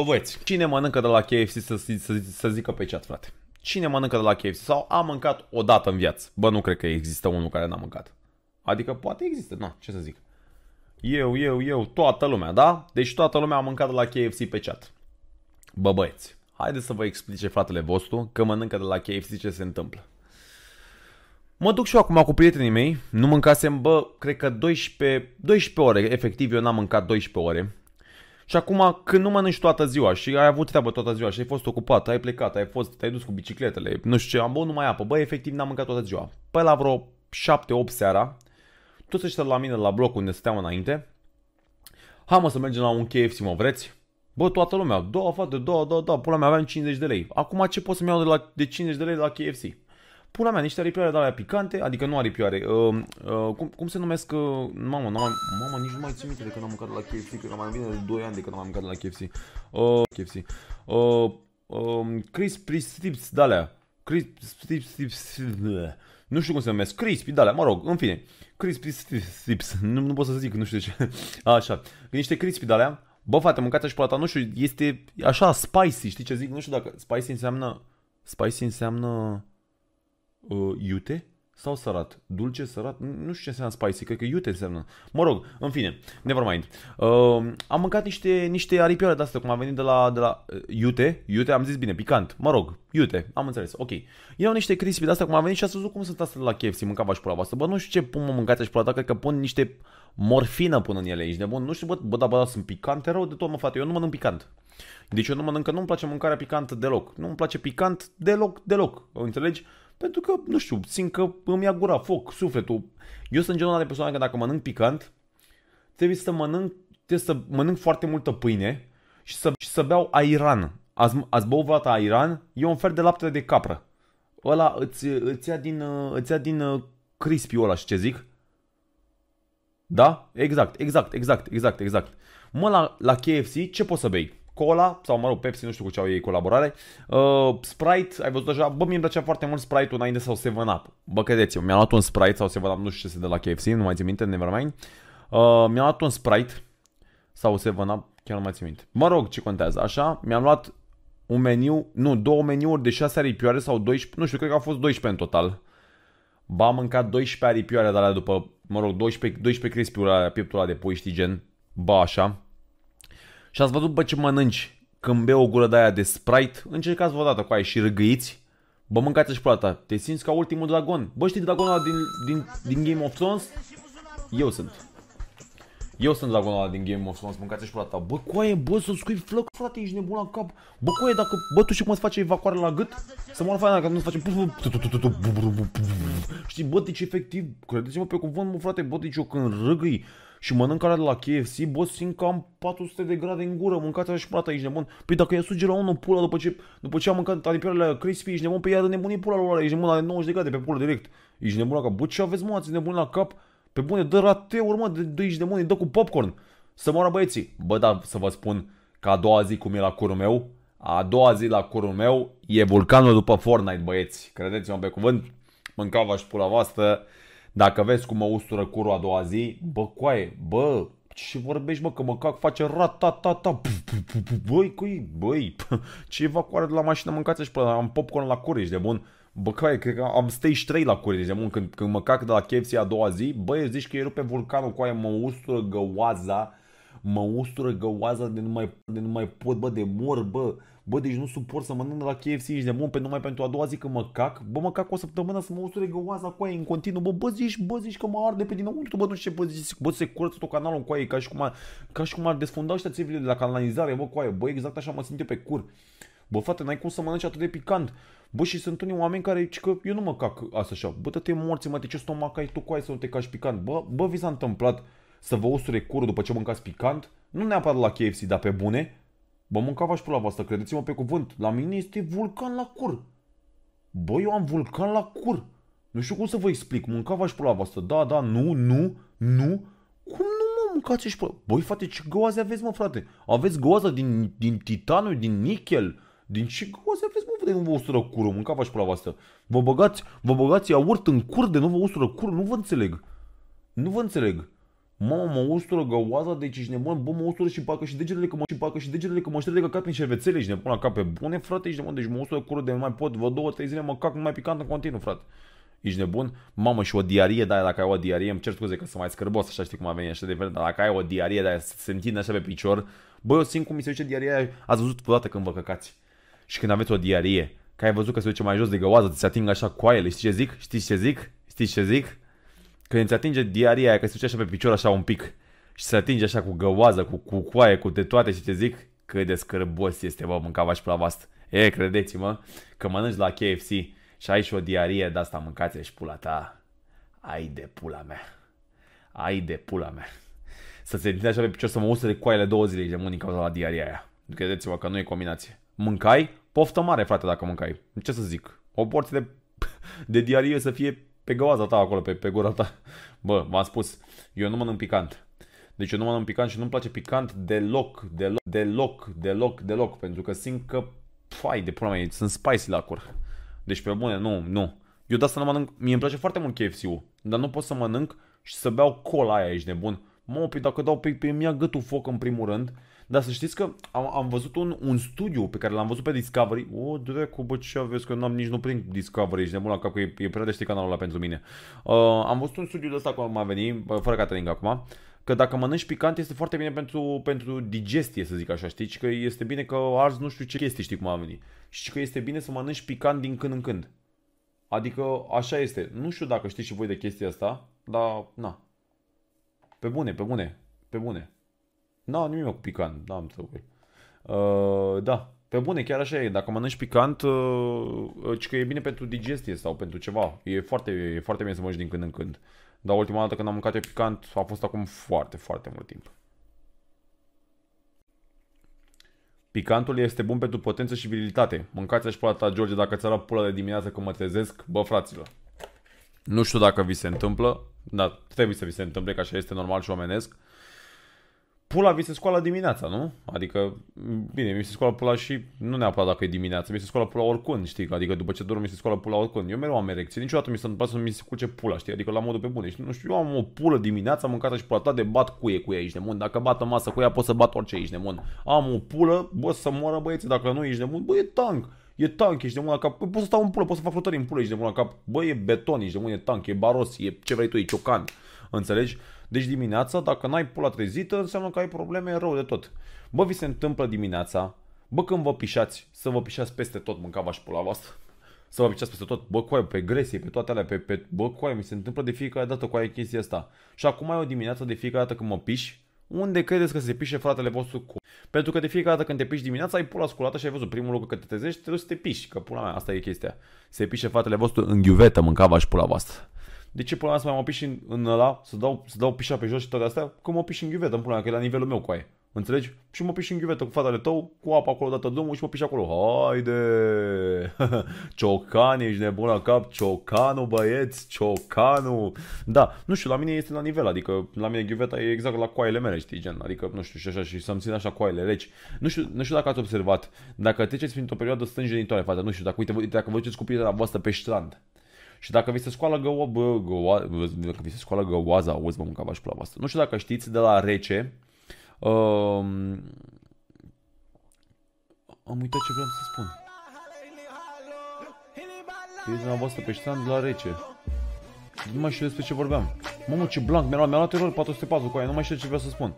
băieți, cine mănâncă de la KFC să, să, să zică pe chat, frate? Cine mănâncă de la KFC? Sau a mâncat o dată în viață? Bă, nu cred că există unul care n-a mâncat. Adică poate există, Nu, ce să zic. Eu, eu, eu, toată lumea, da? Deci toată lumea a mâncat de la KFC pe chat. Bă, băieți, haideți să vă explice fratele vostru că mănâncă de la KFC ce se întâmplă. Mă duc și eu acum cu prietenii mei, nu mâncasem, bă, cred că 12, 12 ore, efectiv eu n-am mâncat 12 ore, și acum când nu mănânci toată ziua și ai avut treabă toată ziua și ai fost ocupat, ai plecat, ai fost, te-ai dus cu bicicletele, nu știu ce, am băut numai apă, Băi, efectiv n-am mâncat toată ziua. Pe la vreo 7-8 seara, toți ăștia la mine la bloc unde stăteam înainte, hai mă să mergem la un KFC, mă vreți? Bă, toată lumea, două fată, două, două, două, pula mea, aveam 50 de lei. Acum ce pot să-mi iau de, la, de 50 de lei de la KFC? pula mea, niște aripioare de alea picante, adică nu aripioare, uh, uh, cum, cum se numesc, uh, mama, n-am, mama, nici nu mai țin minte de când am mâncat la KFC, că mai bine de 2 ani de când am mâncat la KFC, uh, KFC, uh, uh, crispy strips de alea, crispy strips, nu știu cum se numesc, crispy de alea, mă rog, în fine, crispy strips, nu, nu pot să zic, nu știu de ce, așa, niște crispy de alea, Bă, fate, mâncați și palata, nu știu, este așa spicy, știi ce zic? Nu știu dacă spicy înseamnă... Spicy înseamnă uh, iute sau sărat. Dulce, sărat, nu știu ce înseamnă spicy, cred că iute înseamnă. Mă rog, în fine, mind. Uh, am mâncat niște, niște aripioare de-astea, cum a venit de la, de la uh, iute, iute, am zis bine, picant, mă rog, iute, am înțeles, ok. Erau niște crispy de-astea, cum a venit și a văzut cum sunt astea de la KFC, mâncava și pula voastră. Bă, nu știu ce pun mă mâncați și pula ta, cred că pun niște morfină pun în ele aici, de bun. Nu știu, bă, bă, da, bă, da, sunt picante rău de tot, mă, frate, eu nu mănânc picant. Deci eu nu mănânc, nu-mi place mâncarea picantă deloc. Nu-mi place picant deloc, deloc, înțelegi? Pentru că, nu știu, simt că îmi ia gura foc, sufletul. Eu sunt genul de persoană că dacă mănânc picant, trebuie să mănânc, trebuie să mănânc foarte multă pâine și să, și să beau airan. Ați, ați băut vreodată airan? E un fel de lapte de capră. Ăla îți, îți ia din, îți ia din uh, crispy ăla și ce zic? Da? Exact, exact, exact, exact, exact. Mă, la, la KFC ce poți să bei? Cola, sau mă rog, Pepsi, nu știu cu ce au ei colaborare. Uh, Sprite, ai văzut așa? bă, mi-e plăcea foarte mult Sprite-ul înainte sau 7-Up. Bă, credeți-mă, mi-am luat un Sprite sau 7-Up, nu știu ce se de la KFC, nu mai țin minte, nevermind. Uh, mi-am luat un Sprite sau 7-Up, chiar nu mai țin minte. Mă rog, ce contează, așa, mi-am luat un meniu, nu, două meniuri de 6 aripioare sau 12, nu știu, cred că au fost 12 în total. Ba, am mâncat 12 aripioare de alea după, mă rog, 12, 12 crispiuri la pieptul ăla de pui, știi, gen, ba, așa. Și ați văzut, bă, ce mănânci când bei o gură de aia de Sprite? Încercați vă dată cu aia și râgâiți. Bă, mâncați și plata. Te simți ca ultimul dragon. Bă, știi dragonul ăla din, din, din Game of Thrones? Eu sunt. Eu sunt dragonul ăla din Game of Thrones, mâncați și plata. Bă, coaie, bă, să scui flăc, frate, ești nebun la cap. Bă, coaie, dacă, bă, tu și cum îți face evacuare la gât? Să mă faina, dacă nu facem... Știi, bă, deci efectiv, credeți-mă pe cuvânt, mă, frate, bă, deci eu când râgâi, și mănânc alea de la KFC, bă, simt că am 400 de grade în gură, mâncați așa și prata, ești nebun. Păi dacă ia suge la unul pula după ce, după ce am mâncat aripioarele crispy, ești nebun, pe păi ea de nebunii pula lor, ești nebun la 90 de grade pe pula direct. Ești nebun la cap, bă, ce aveți mă, ați nebun la cap? Pe bune, dă rateuri, mă, de, de ești nebun, dă cu popcorn. Să moară băieții. Bă, dar să vă spun că a doua zi cum e la curul meu, a doua zi la curul meu e vulcanul după Fortnite, băieți. Credeți-mă pe cuvânt, mâncava și pula voastră. Dacă vezi cum mă ustură curul a doua zi, bă, coaie, bă, ce vorbești, mă, că mă cac, face ratatata, băi, cui, băi, ce evacuare de la mașină, mâncați și până am popcorn la cur, de bun. Bă, coaie, cred că am stage 3 la cur, de bun, când, când mă cac de la KFC a doua zi, băi, zici că e rupe vulcanul, coaie, mă ustură găoaza, mă ustură găoaza de nu mai, de nu mai pot, bă, de mor, bă, bă, deci nu suport să mănânc la KFC și de mult, pe numai pentru a doua zi că mă cac, bă, mă cac o săptămână să mă usture găoaza cu aia în continuu, bă, bă, zici, bă, zici că mă arde pe dinăuntru, bă, nu știu ce, bă, zici, bă, se curăță tot canalul cu aia, ca și cum ar, ca și cum ar desfunda ăștia țevile de la canalizare, bă, cu aia, bă, exact așa mă simt eu pe cur. Bă, frate, n-ai cum să mănânci atât de picant. Bă, și sunt unii oameni care zic că eu nu mă cac asta așa. Bă, te morți, mă, de ce stomac ai tu cu aia să nu te caci picant? Bă, bă, vi s-a întâmplat să vă usure curul după ce mâncați picant, nu neapărat la KFC, dar pe bune, bă, mâncava și pula voastră, credeți-mă pe cuvânt, la mine este vulcan la cur. Bă, eu am vulcan la cur. Nu știu cum să vă explic, mâncava și pula voastră, da, da, nu, nu, nu. Cum nu mă mâncați și pula? Băi, frate, ce goaze aveți, mă, frate? Aveți goază din, din titanul, din nichel, din ce goaze aveți, mă, frate? Nu vă usură curul, mâncava și pula voastră. Vă băgați, vă băgați iaurt în cur de nu vă usură cur. nu vă înțeleg. Nu vă înțeleg. Mamă, mă ustură găoaza, deci ești nebun, bă, mă ustură și parcă și degetele că mă, și parcă și degetele că mă șterge că prin șervețele, ești nebun la cap pe bune, frate, ești nebun, deci mă ustură curul de mai pot, vă două, trei zile mă cac mai picant în continuu, frate. Ești nebun? Mamă, și o diarie, da, dacă ai o diarie, îmi cer scuze că sunt mai scârbos, așa știi cum a venit așa de verde, dar dacă ai o diarie, dar se întinde așa pe picior, bă, eu simt cum mi se duce diarie, ați văzut vreodată când vă căcați și când aveți o diarie, că ai văzut că se duce mai jos de găoază, ți se ating așa coaiele, știi ce zic? Știi ce zic? Știi ce zic? Când îți atinge diaria aia, că se duce așa pe picior așa un pic și se atinge așa cu găoază, cu, cu coaie, cu de toate și te zic că de scârbos este, bă, mâncava și pula E, credeți-mă, că mănânci la KFC și ai și o diarie de asta mâncați și pula ta. Ai de pula mea. Ai de pula mea. Să se întinde așa pe picior să mă usă de coaiele două zile de mâini cauza la diaria aia. Credeți-mă că nu e combinație. Mâncai? Poftă mare, frate, dacă mâncai. Ce să zic? O porție de, de diarie să fie pe găoaza ta acolo, pe, pe gura ta. Bă, v-am spus, eu nu mănânc picant. Deci eu nu mănânc picant și nu-mi place picant deloc, deloc, deloc, deloc, deloc, pentru că simt că, fai de pula mea, sunt spicy la cur. Deci pe bune, nu, nu. Eu de asta nu mănânc, mie îmi place foarte mult KFC-ul, dar nu pot să mănânc și să beau cola aia, aici, nebun. Mă, dacă dau pe, pe mi-a gâtul foc în primul rând da, să știți că am, am văzut un, un studiu pe care l-am văzut pe Discovery. O, dracu, bă, ce aveți că n-am nici nu prin Discovery, ești nebun la cap, că e, e prea de canalul ăla pentru mine. Uh, am văzut un studiu de ăsta cum a venit, fără catering acum, că dacă mănânci picant este foarte bine pentru, pentru digestie, să zic așa, știi? Și că este bine că arzi nu știu ce chestii, știi cum a venit. Și că este bine să mănânci picant din când în când. Adică așa este. Nu știu dacă știți și voi de chestia asta, dar na. Pe bune, pe bune, pe bune. Da, nu da, am nimic cu picant, nu am tăcuri. Uh, da, pe bune, chiar așa e. Dacă mănânci picant, uh, uh că e bine pentru digestie sau pentru ceva. E foarte, e foarte bine să mănânci din când în când. Dar ultima dată când am mâncat eu picant a fost acum foarte, foarte mult timp. Picantul este bun pentru potență și virilitate. Mâncați aș pula ta, George, dacă ți-a luat pula de dimineață când mă trezesc, bă, fraților. Nu știu dacă vi se întâmplă, dar trebuie să vi se întâmple, că așa este normal și omenesc. Uh, pula vi se scoală dimineața, nu? Adică, bine, mi se scoală pula și nu neapărat dacă e dimineața, mi se scoală pula oricând, știi? Adică după ce dorm mi se scoală pula oricând. Eu mereu am erecție, niciodată mi se întâmplă să mi se curge pula, știi? Adică la modul pe bune. Știi? Nu știu, eu am o pulă dimineața, am mâncat și pula ta de bat cuie cu ea, ești nebun. Dacă bat în masă cu ea, pot să bat orice, ești nebun. Am o pulă, bă, să moară băieții, dacă nu ești nebun, bă, e tank. E tank, ești de mână cap. Păi poți să stau în pulă, poți să fac flotări în pulă, ești de mână cap. Bă, e beton, ești de mână, e tank, e baros, e ce vrei tu, e ciocan. Înțelegi? Deci dimineața, dacă n-ai pula trezită, înseamnă că ai probleme rău de tot. Bă, vi se întâmplă dimineața, bă, când vă pișați, să vă pișați peste tot, mâncava și pula voastră. Să vă pișați peste tot, bă, coaie, pe gresie, pe toate alea, pe, pe bă, coaie, mi se întâmplă de fiecare dată aia chestia asta. Și acum e o dimineață de fiecare dată când mă piși, unde credeți că se pișe fratele vostru cu? Pentru că de fiecare dată când te piși dimineața, ai pula sculată și ai văzut primul lucru că te trezești, te să te piși, că pula mea, asta e chestia. Se pișe fratele vostru în ghiuvetă, mâncava și pula voastră de ce până să mai mă piși în, în ăla, să dau, să dau pișa pe jos și toate astea, cum mă piși în ghiuvetă, îmi până că e la nivelul meu cu aia. Înțelegi? Și mă piși în ghiuvetă cu fatele tău, cu apa acolo dată drumul și mă piși acolo. Haide! Ciocan, ești nebun la cap, Ciocanul, băieți, Ciocanul! Da, nu știu, la mine este la nivel, adică la mine ghiuveta e exact la coaile mele, știi, gen, adică, nu știu, și așa, și să-mi țin așa coaile reci. Nu știu, nu știu dacă ați observat, dacă treceți printr-o perioadă stânjenitoare, fata, nu știu, dacă, uite dacă vă duceți cu prietena voastră pe strand, și dacă vi se scoală găua, bă, găua, dacă vi se scoală găoaza, auzi, mă, mâncava și pula Nu știu dacă știți, de la rece, uh, am uitat ce vreau să spun. Prietena voastră pe ștan de la rece. Nu mai știu despre ce vorbeam. Mamă, ce blank, mi-a luat, mi-a luat erori 404 cu aia, nu mai știu ce vreau să spun.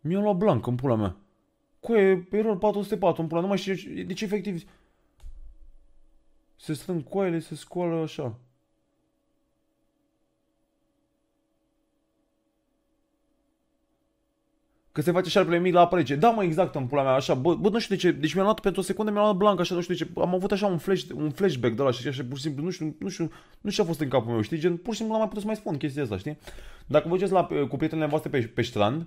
Mi-a luat blank în pula mea. Cu e erori 404 în pula, nu mai știu, deci efectiv... Se strâng coile, se scoală așa. Că se face șarpele mic la aprece. Da, mă, exact în pula mea, așa. Bă, bă nu știu de ce. Deci mi-am luat pentru o secundă, mi-am luat blanc, așa, nu știu de ce. Am avut așa un, flash, un flashback de la și așa, pur și simplu, nu știu, nu știu, nu știu ce a fost în capul meu, știi? Gen, pur și simplu n-am mai putut să mai spun chestia asta, știi? Dacă vă la, cu prietenele voastre pe, pe strand,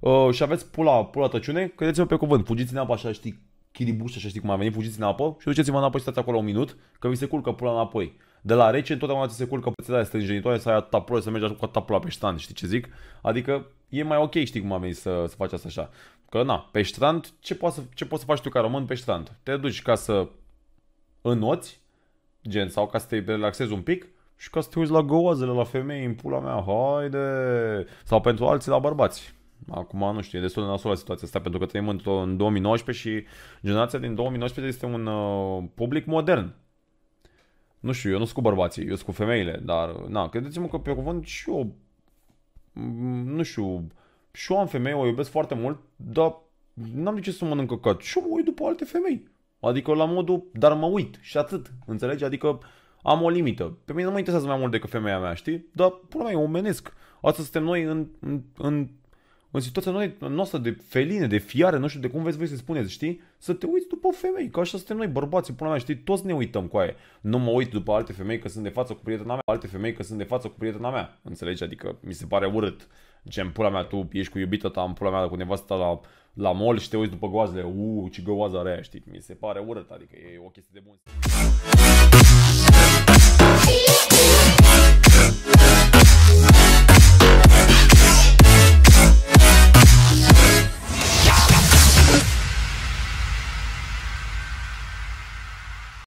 Uh, și aveți pula, pula tăciune, credeți-mă pe cuvânt, fugiți în apă așa, știi, chiribușă și știi cum a venit, fugiți în apă și duceți-vă înapoi, stați acolo un minut, că vi se culcă pula înapoi. De la rece întotdeauna ți se culcă pățile alea strânjenitoare să ai atâta să mergi cu atâta ploaie pe ștrand, știi ce zic? Adică e mai ok, știi cum a venit să, să faci asta așa. Că na, pe ștrand, ce poți, să, ce poți să faci tu ca român pe ștrand? Te duci ca să înoți, gen, sau ca să te relaxezi un pic și ca să te uiți la goazele, la femei, în pula mea, haide, sau pentru alții la bărbați. Acum, nu știu, e destul de nasolă situația asta, pentru că trăim în, în 2019 și generația din 2019 este un uh, public modern. Nu știu, eu nu sunt cu bărbații, eu sunt cu femeile, dar, na, credeți-mă că pe cuvânt și eu, mm, nu știu, și eu am femei, o iubesc foarte mult, dar n-am de ce să mănânc căcat. Și eu mă uit după alte femei. Adică la modul, dar mă uit și atât, înțelegi? Adică am o limită. Pe mine nu mă interesează mai mult decât femeia mea, știi? Dar, până mai omenesc. Asta suntem noi în, în, în în situația noastră de feline, de fiare, nu știu de cum veți voi să spuneți, știi? Să te uiți după femei, că așa suntem noi bărbații, până la mea, știi? Toți ne uităm cu aia. Nu mă uit după alte femei că sunt de față cu prietena mea, alte femei că sunt de față cu prietena mea, înțelegi? Adică mi se pare urât. Gen, pula mea, tu ești cu iubita ta, în pula mea, cu nevasta ta la, la mol și te uiți după goazele. Uuu, ce goază are aia, știi? Mi se pare urât, adică e o chestie de bun.